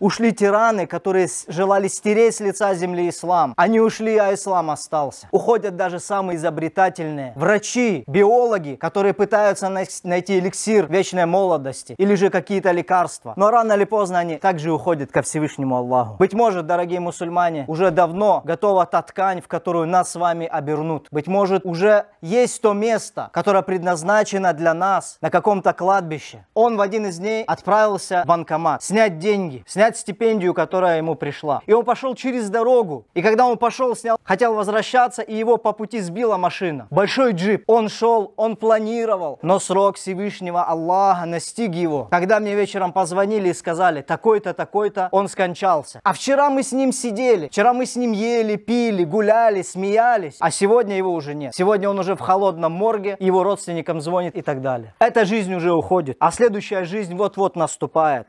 Ушли тираны, которые желали стереть с лица земли ислам. Они ушли, а ислам остался. Уходят даже самые изобретательные. Врачи, биологи, которые пытаются найти эликсир вечной молодости или же какие-то лекарства. Но рано или поздно они также уходят ко Всевышнему Аллаху. Быть может, дорогие мусульмане, уже давно готова та ткань, в которую нас с вами обернут. Быть может, уже есть то место, которое предназначено для нас на каком-то кладбище. Он в один из дней отправился в банкомат, снять деньги, снять снять стипендию, которая ему пришла. И он пошел через дорогу. И когда он пошел, снял, хотел возвращаться, и его по пути сбила машина. Большой джип. Он шел, он планировал, но срок Всевышнего Аллаха настиг его. Когда мне вечером позвонили и сказали, такой-то, такой-то, он скончался. А вчера мы с ним сидели, вчера мы с ним ели, пили, гуляли, смеялись, а сегодня его уже нет. Сегодня он уже в холодном морге, его родственникам звонит и так далее. Эта жизнь уже уходит, а следующая жизнь вот-вот наступает.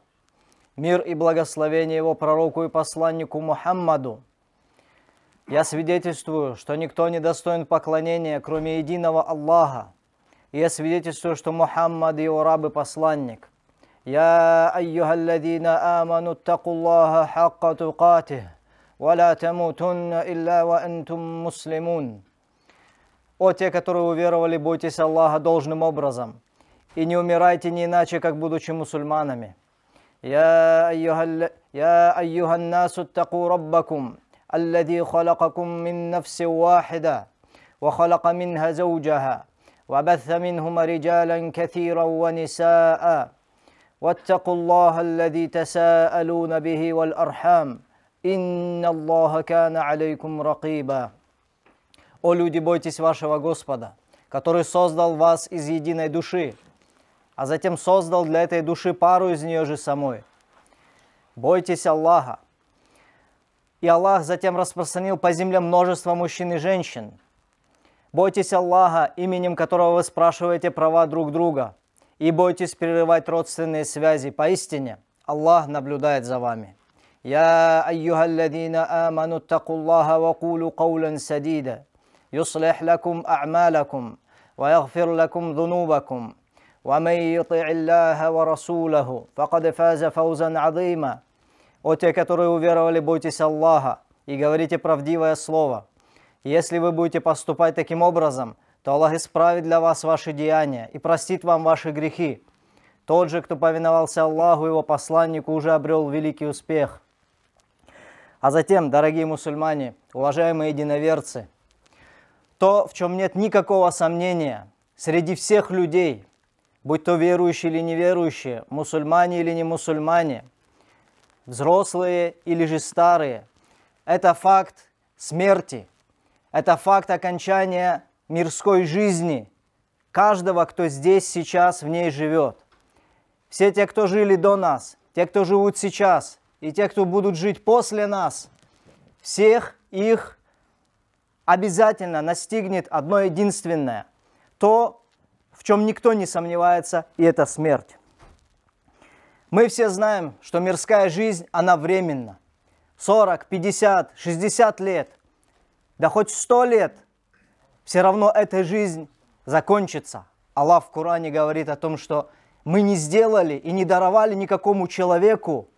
мир и благословение его пророку и посланнику Мухаммаду. Я свидетельствую, что никто не достоин поклонения, кроме единого Аллаха. И я свидетельствую, что Мухаммад и его раб и посланник. Я айюхалладина аману аттакуллаха хакка тукатих, вала тамутунна илля ва антум муслимун. О те, которые уверовали, бойтесь Аллаха должным образом, и не умирайте не иначе, как будучи мусульманами. يا أيها, ال... يا أيها الناس اتقوا ربكم الذي خلقكم من نفس واحدة وخلق منها زوجها وبث منهما رجالا كثيرا ونساء واتقوا الله الذي تساءلون به والأرحام إن الله كان عليكم رقيبا О люди, бойтесь вашего Господа, который создал вас из единой души, а затем создал для этой души пару из нее же самой. Бойтесь Аллаха. И Аллах затем распространил по земле множество мужчин и женщин. Бойтесь Аллаха, именем которого вы спрашиваете права друг друга, и бойтесь прерывать родственные связи. Поистине, Аллах наблюдает за вами. يا أيها الذين آمنوا اتقوا الله وقولوا قولا سديدا يصلح لكم أعمالكم ويغفر لكم ذنوبكم ومن يطع الله ورسوله فقد فاز فوزا عظيما. О те, которые уверовали, бойтесь Аллаха и говорите правдивое слово. Если вы будете поступать таким образом, то Аллах исправит для вас ваши деяния и простит вам ваши грехи. Тот же, кто повиновался Аллаху и его посланнику, уже обрел великий успех. А затем, дорогие мусульмане, уважаемые единоверцы, то, в чем нет никакого сомнения, среди всех людей – будь то верующие или неверующие, мусульмане или не мусульмане, взрослые или же старые. Это факт смерти, это факт окончания мирской жизни каждого, кто здесь сейчас в ней живет. Все те, кто жили до нас, те, кто живут сейчас, и те, кто будут жить после нас, всех их обязательно настигнет одно единственное – то, в чем никто не сомневается, и это смерть. Мы все знаем, что мирская жизнь, она временна. 40, 50, 60 лет, да хоть 100 лет, все равно эта жизнь закончится. Аллах в Коране говорит о том, что мы не сделали и не даровали никакому человеку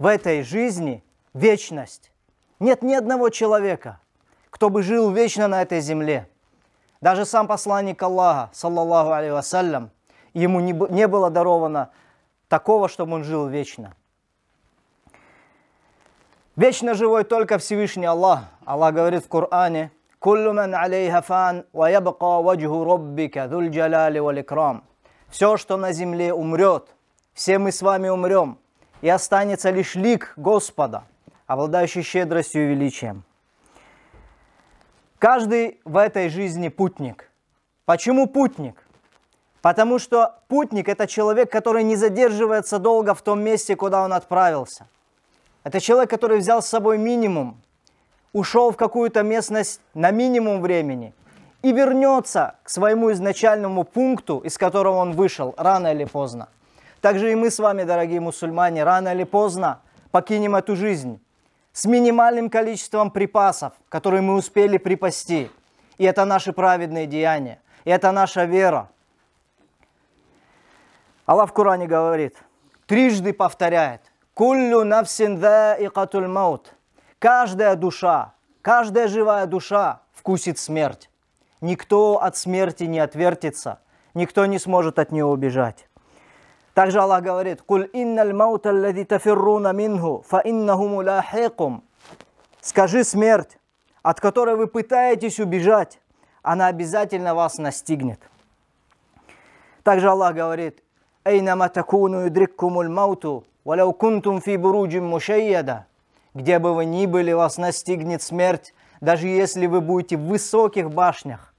в этой жизни вечность. Нет ни одного человека, кто бы жил вечно на этой земле – даже сам посланник Аллаха, саллаллаху алейхи ему не, не было даровано такого, чтобы он жил вечно. Вечно живой только Всевышний Аллах. Аллах говорит в Коране, «Куллю ман ва ябка ваджху роббика, дуль джалали вал икрам». Все, что на земле умрет, все мы с вами умрем, и останется лишь лик Господа, обладающий щедростью и величием. Каждый в этой жизни путник. Почему путник? Потому что путник – это человек, который не задерживается долго в том месте, куда он отправился. Это человек, который взял с собой минимум, ушел в какую-то местность на минимум времени и вернется к своему изначальному пункту, из которого он вышел, рано или поздно. Также и мы с вами, дорогие мусульмане, рано или поздно покинем эту жизнь с минимальным количеством припасов, которые мы успели припасти. И это наши праведные деяния, и это наша вера. Аллах в Коране говорит, трижды повторяет, «Куллю навсин икатуль маут». Каждая душа, каждая живая душа вкусит смерть. Никто от смерти не отвертится, никто не сможет от нее убежать. Также Аллах говорит, «Куль инналь маута аллади тафирруна минху, фа иннаху муляхикум». Скажи смерть, от которой вы пытаетесь убежать, она обязательно вас настигнет. Также Аллах говорит, «Эйнама такуну юдриккумуль мауту, валяу кунтум фи буруджим мушайяда». Где бы вы ни были, вас настигнет смерть, даже если вы будете в высоких башнях.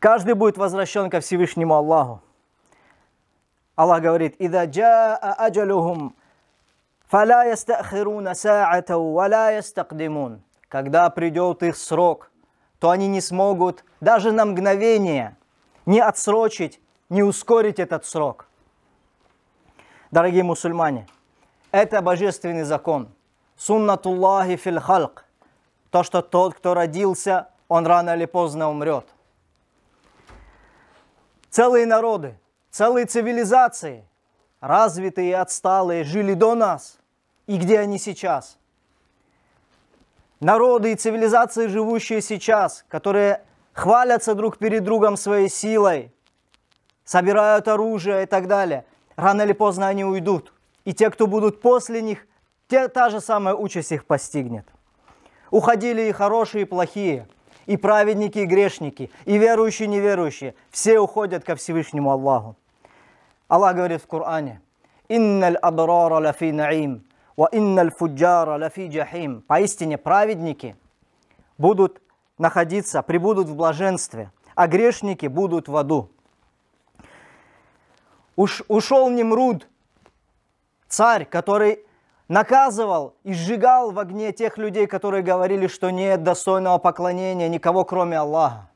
Каждый будет возвращен ко Всевышнему Аллаху. Аллах говорит, «Ида джаа аджалюхум, фала ястахируна са'ата, вала ястакдимун». Когда придет их срок, то они не смогут даже на мгновение не отсрочить, не ускорить этот срок. Дорогие мусульмане, это божественный закон. Суннатуллахи фил халк. То, что тот, кто родился, он рано или поздно умрет. Целые народы – Целые цивилизации, развитые и отсталые, жили до нас. И где они сейчас? Народы и цивилизации, живущие сейчас, которые хвалятся друг перед другом своей силой, собирают оружие и так далее, рано или поздно они уйдут. И те, кто будут после них, те, та же самая участь их постигнет. Уходили и хорошие, и плохие, и праведники, и грешники, и верующие, и неверующие. Все уходят ко Всевышнему Аллаху. Аллах говорит в Коране, «Инналь абрара лафи наим, ва инналь фуджара лафи джахим». Поистине праведники будут находиться, прибудут в блаженстве, а грешники будут в аду. Уш, ушел Немруд, царь, который наказывал и сжигал в огне тех людей, которые говорили, что нет достойного поклонения никого, кроме Аллаха.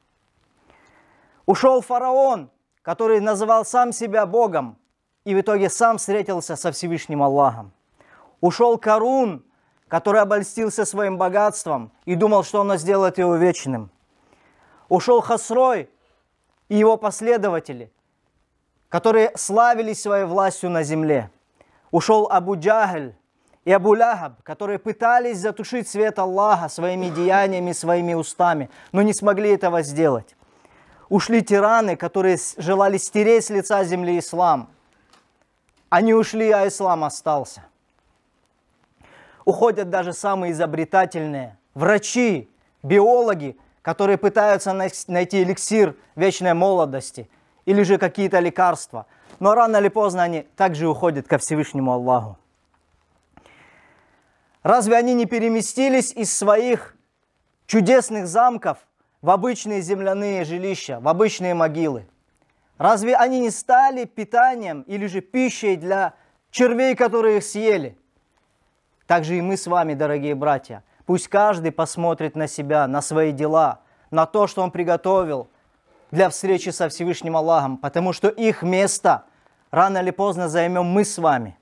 Ушел фараон, который называл сам себя Богом и в итоге сам встретился со Всевышним Аллахом. Ушел Карун, который обольстился своим богатством и думал, что оно сделает его вечным. Ушел Хасрой и его последователи, которые славились своей властью на земле. Ушел Абу Джагль и Абу Лахаб, которые пытались затушить свет Аллаха своими деяниями, своими устами, но не смогли этого сделать ушли тираны, которые желали стереть с лица земли ислам. Они ушли, а ислам остался. Уходят даже самые изобретательные врачи, биологи, которые пытаются найти эликсир вечной молодости или же какие-то лекарства. Но рано или поздно они также уходят ко Всевышнему Аллаху. Разве они не переместились из своих чудесных замков в обычные земляные жилища, в обычные могилы? Разве они не стали питанием или же пищей для червей, которые их съели? Так же и мы с вами, дорогие братья. Пусть каждый посмотрит на себя, на свои дела, на то, что он приготовил для встречи со Всевышним Аллахом, потому что их место рано или поздно займем мы с вами.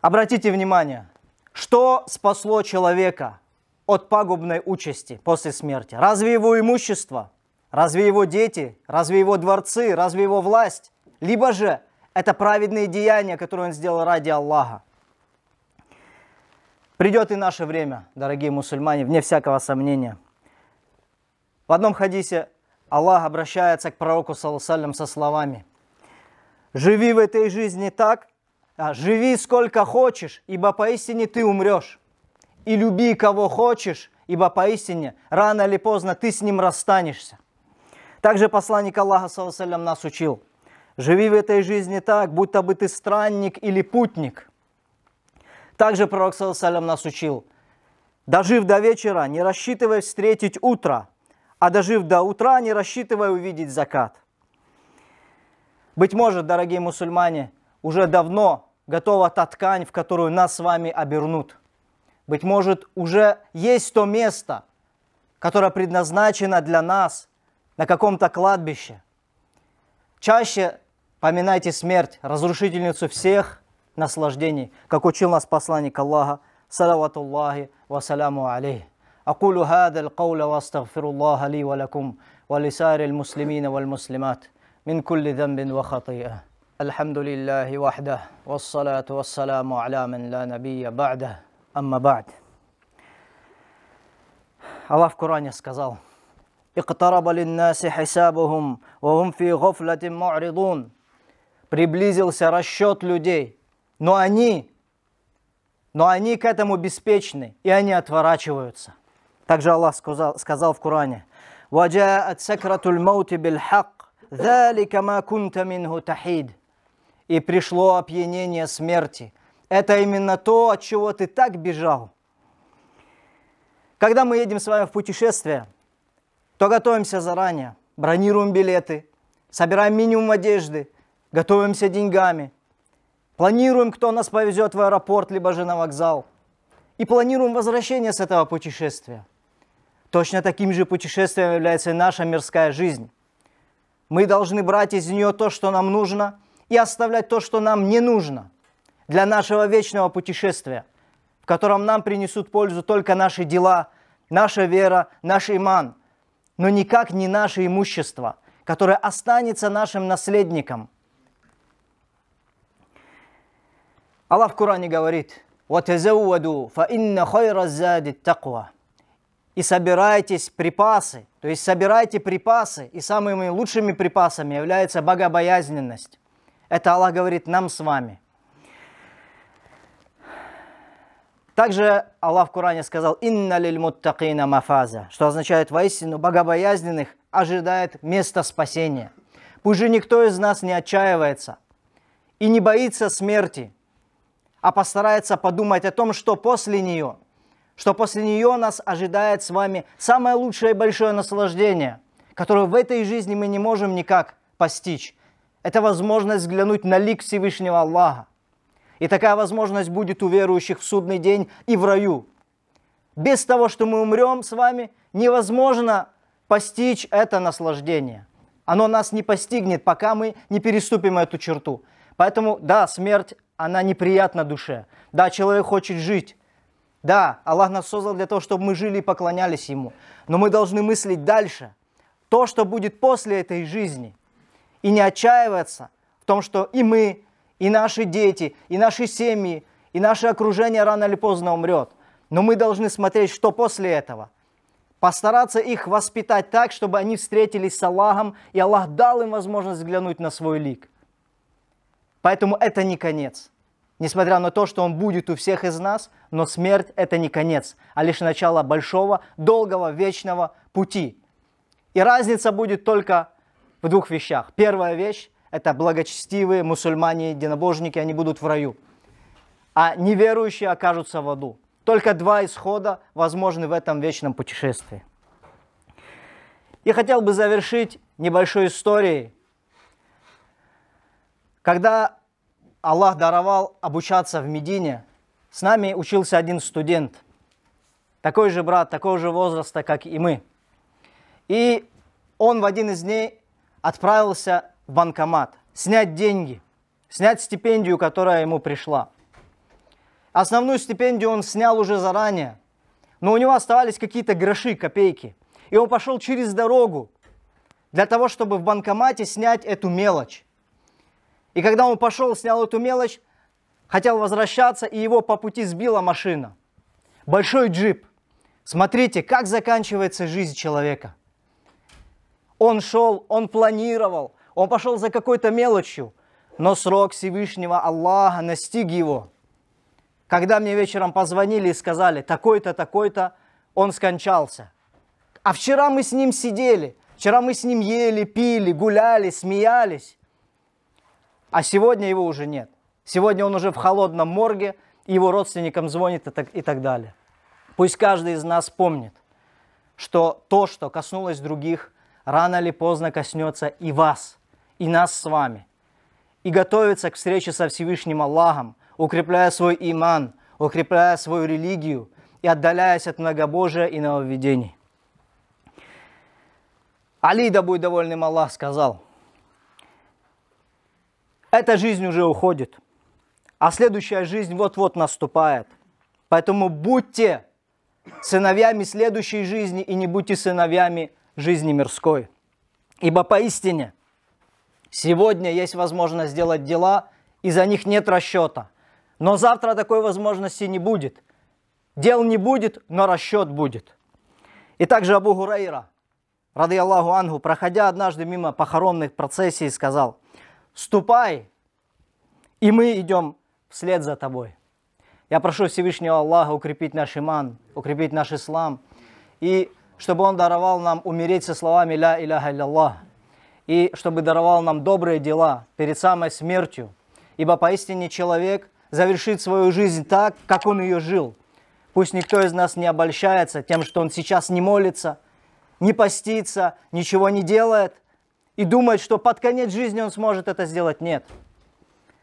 Обратите внимание, что спасло человека – от пагубной участи после смерти? Разве его имущество? Разве его дети? Разве его дворцы? Разве его власть? Либо же это праведные деяния, которые он сделал ради Аллаха. Придет и наше время, дорогие мусульмане, вне всякого сомнения. В одном хадисе Аллах обращается к пророку саллаллаху со словами «Живи в этой жизни так, а живи сколько хочешь, ибо поистине ты умрешь» и люби кого хочешь, ибо поистине рано или поздно ты с ним расстанешься. Также посланник Аллаха салям, нас учил, живи в этой жизни так, будто бы ты странник или путник. Также пророк салям, нас учил, дожив до вечера, не рассчитывай встретить утро, а дожив до утра, не рассчитывай увидеть закат. Быть может, дорогие мусульмане, уже давно готова та ткань, в которую нас с вами обернут – быть может, уже есть то место, которое предназначено для нас на каком-то кладбище. Чаще поминайте смерть, разрушительницу всех наслаждений, как учил нас посланник Аллаха, салавату Аллахи вассаляму алейхи. أقول هذا القول واستغفر الله لي ولكم ولسائر المسلمين والمسلمات من كل ذنب وخطيئة الحمد لله وحده والصلاة والسلام على من لا نبي بعده Амма ба'д. Аллах в Коране сказал, «Иқтараба линнаси хисабухум, ва хум фи гофлатим му'ридун». Приблизился расчет людей, но они, но они к этому беспечны, и они отворачиваются. Также Аллах сказал, сказал в Коране, «Ваджаат сакратуль маути бил хак, ذَلِكَ مَا كُنْتَ مِنْهُ تَحِيدٌ». И пришло опьянение смерти – это именно то, от чего ты так бежал. Когда мы едем с вами в путешествие, то готовимся заранее, бронируем билеты, собираем минимум одежды, готовимся деньгами, планируем, кто нас повезет в аэропорт, либо же на вокзал, и планируем возвращение с этого путешествия. Точно таким же путешествием является и наша мирская жизнь. Мы должны брать из нее то, что нам нужно, и оставлять то, что нам не нужно – для нашего вечного путешествия, в котором нам принесут пользу только наши дела, наша вера, наш иман, но никак не наше имущество, которое останется нашим наследником. Аллах в Коране говорит, «Ватазавваду, фа инна хайра задит таква» и собирайтесь припасы, то есть собирайте припасы, и самыми лучшими припасами является богобоязненность. Это Аллах говорит нам с вами – Также Аллах в Коране сказал «Инна лиль муттакина мафаза», что означает «воистину богобоязненных ожидает место спасения». Пусть же никто из нас не отчаивается и не боится смерти, а постарается подумать о том, что после нее, что после нее нас ожидает с вами самое лучшее и большое наслаждение, которое в этой жизни мы не можем никак постичь. Это возможность взглянуть на лик Всевышнего Аллаха – и такая возможность будет у верующих в судный день и в раю. Без того, что мы умрем с вами, невозможно постичь это наслаждение. Оно нас не постигнет, пока мы не переступим эту черту. Поэтому, да, смерть, она неприятна душе. Да, человек хочет жить. Да, Аллах нас создал для того, чтобы мы жили и поклонялись Ему. Но мы должны мыслить дальше. То, что будет после этой жизни. И не отчаиваться в том, что и мы, и наши дети, и наши семьи, и наше окружение рано или поздно умрет. Но мы должны смотреть, что после этого. Постараться их воспитать так, чтобы они встретились с Аллахом, и Аллах дал им возможность взглянуть на свой лик. Поэтому это не конец. Несмотря на то, что он будет у всех из нас, но смерть – это не конец, а лишь начало большого, долгого, вечного пути. И разница будет только в двух вещах. Первая вещь это благочестивые мусульмане, единобожники, они будут в раю. А неверующие окажутся в аду. Только два исхода возможны в этом вечном путешествии. И хотел бы завершить небольшой историей. Когда Аллах даровал обучаться в Медине, с нами учился один студент, такой же брат, такого же возраста, как и мы. И он в один из дней отправился в банкомат, снять деньги, снять стипендию, которая ему пришла. Основную стипендию он снял уже заранее, но у него оставались какие-то гроши, копейки. И он пошел через дорогу для того, чтобы в банкомате снять эту мелочь. И когда он пошел, снял эту мелочь, хотел возвращаться, и его по пути сбила машина. Большой джип. Смотрите, как заканчивается жизнь человека. Он шел, он планировал, он пошел за какой-то мелочью, но срок Всевышнего Аллаха настиг его. Когда мне вечером позвонили и сказали, такой-то, такой-то, он скончался. А вчера мы с ним сидели, вчера мы с ним ели, пили, гуляли, смеялись. А сегодня его уже нет. Сегодня он уже в холодном морге, его родственникам звонит и так, и так далее. Пусть каждый из нас помнит, что то, что коснулось других, рано или поздно коснется и вас и нас с вами, и готовиться к встрече со Всевышним Аллахом, укрепляя свой иман, укрепляя свою религию и отдаляясь от многобожия и нововведений. Али, да будет довольным Аллах, сказал, эта жизнь уже уходит, а следующая жизнь вот-вот наступает. Поэтому будьте сыновьями следующей жизни и не будьте сыновьями жизни мирской. Ибо поистине Сегодня есть возможность сделать дела, и за них нет расчета. Но завтра такой возможности не будет. Дел не будет, но расчет будет. И также Абу Гурейра, ради Аллаху Ангу, проходя однажды мимо похоронных процессий, сказал, «Ступай, и мы идем вслед за тобой». Я прошу Всевышнего Аллаха укрепить наш иман, укрепить наш ислам, и чтобы Он даровал нам умереть со словами «Ля Иляха Илляллах», и чтобы даровал нам добрые дела перед самой смертью. Ибо поистине человек завершит свою жизнь так, как он ее жил. Пусть никто из нас не обольщается тем, что он сейчас не молится, не постится, ничего не делает и думает, что под конец жизни он сможет это сделать. Нет.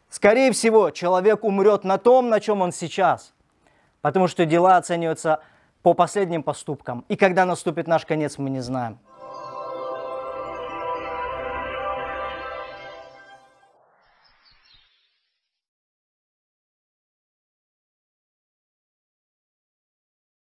Скорее всего, человек умрет на том, на чем он сейчас, потому что дела оцениваются по последним поступкам. И когда наступит наш конец, мы не знаем.